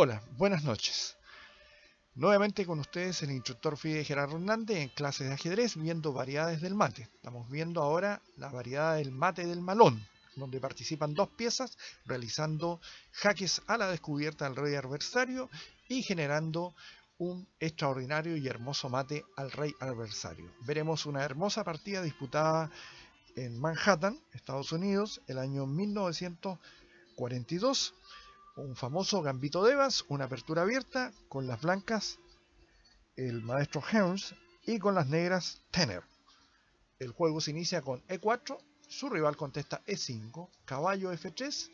Hola, buenas noches. Nuevamente con ustedes el instructor Fide Gerardo Hernández en clases de ajedrez viendo variedades del mate. Estamos viendo ahora la variedad del mate del malón, donde participan dos piezas realizando jaques a la descubierta del rey adversario y generando un extraordinario y hermoso mate al rey adversario. Veremos una hermosa partida disputada en Manhattan, Estados Unidos, el año 1942 un famoso gambito de Evans, una apertura abierta con las blancas el maestro Hearns y con las negras Tenner. El juego se inicia con E4, su rival contesta E5, caballo F3,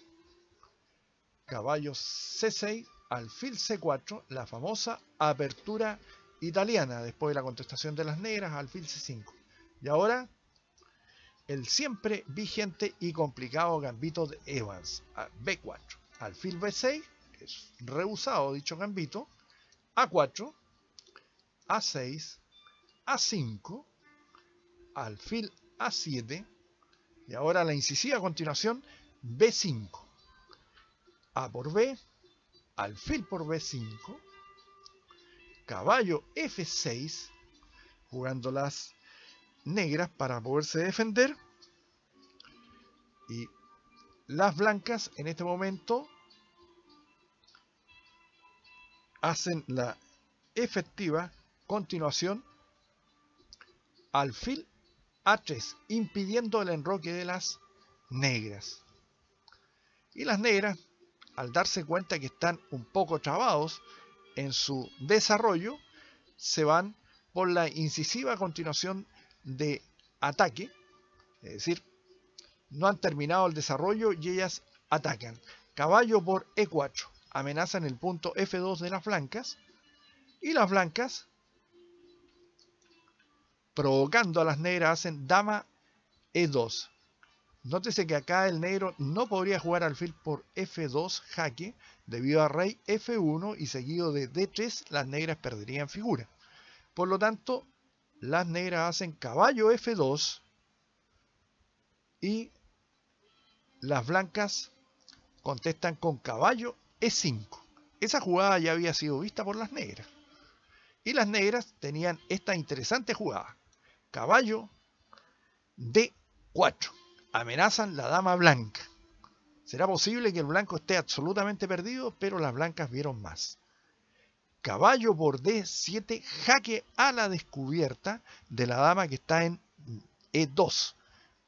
caballo C6, alfil C4, la famosa apertura italiana después de la contestación de las negras, alfil C5. Y ahora el siempre vigente y complicado gambito de Evans, B4 alfil b6, que es reusado dicho gambito, a4, a6, a5, alfil a7, y ahora la incisiva a continuación, b5, a por b, alfil por b5, caballo f6, jugando las negras para poderse defender, y las blancas en este momento hacen la efectiva continuación alfil A3, impidiendo el enroque de las negras. Y las negras, al darse cuenta que están un poco trabados en su desarrollo, se van por la incisiva continuación de ataque, es decir, no han terminado el desarrollo y ellas atacan. Caballo por E4, amenazan el punto F2 de las blancas y las blancas, provocando a las negras, hacen dama E2. Nótese que acá el negro no podría jugar alfil por F2 jaque debido a rey F1 y seguido de D3 las negras perderían figura. Por lo tanto, las negras hacen caballo F2 y las blancas contestan con caballo E5. Esa jugada ya había sido vista por las negras. Y las negras tenían esta interesante jugada. Caballo D4. Amenazan la dama blanca. Será posible que el blanco esté absolutamente perdido, pero las blancas vieron más. Caballo por D7, jaque a la descubierta de la dama que está en E2.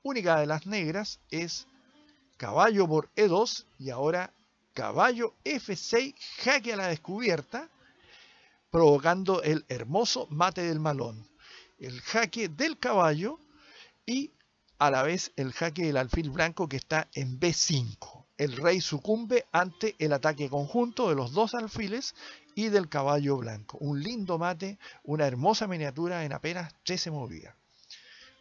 Única de las negras es caballo por E2 y ahora caballo F6 jaque a la descubierta, provocando el hermoso mate del malón. El jaque del caballo y a la vez el jaque del alfil blanco que está en B5. El rey sucumbe ante el ataque conjunto de los dos alfiles y del caballo blanco. Un lindo mate, una hermosa miniatura en apenas 13 movidas.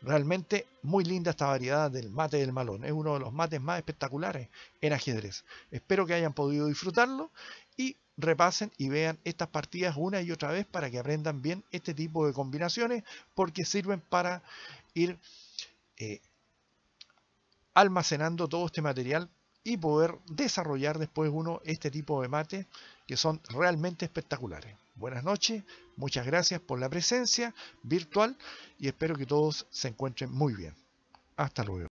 Realmente muy linda esta variedad del mate del malón. Es uno de los mates más espectaculares en ajedrez. Espero que hayan podido disfrutarlo y repasen y vean estas partidas una y otra vez para que aprendan bien este tipo de combinaciones porque sirven para ir eh, almacenando todo este material y poder desarrollar después uno este tipo de mates que son realmente espectaculares buenas noches, muchas gracias por la presencia virtual y espero que todos se encuentren muy bien. Hasta luego.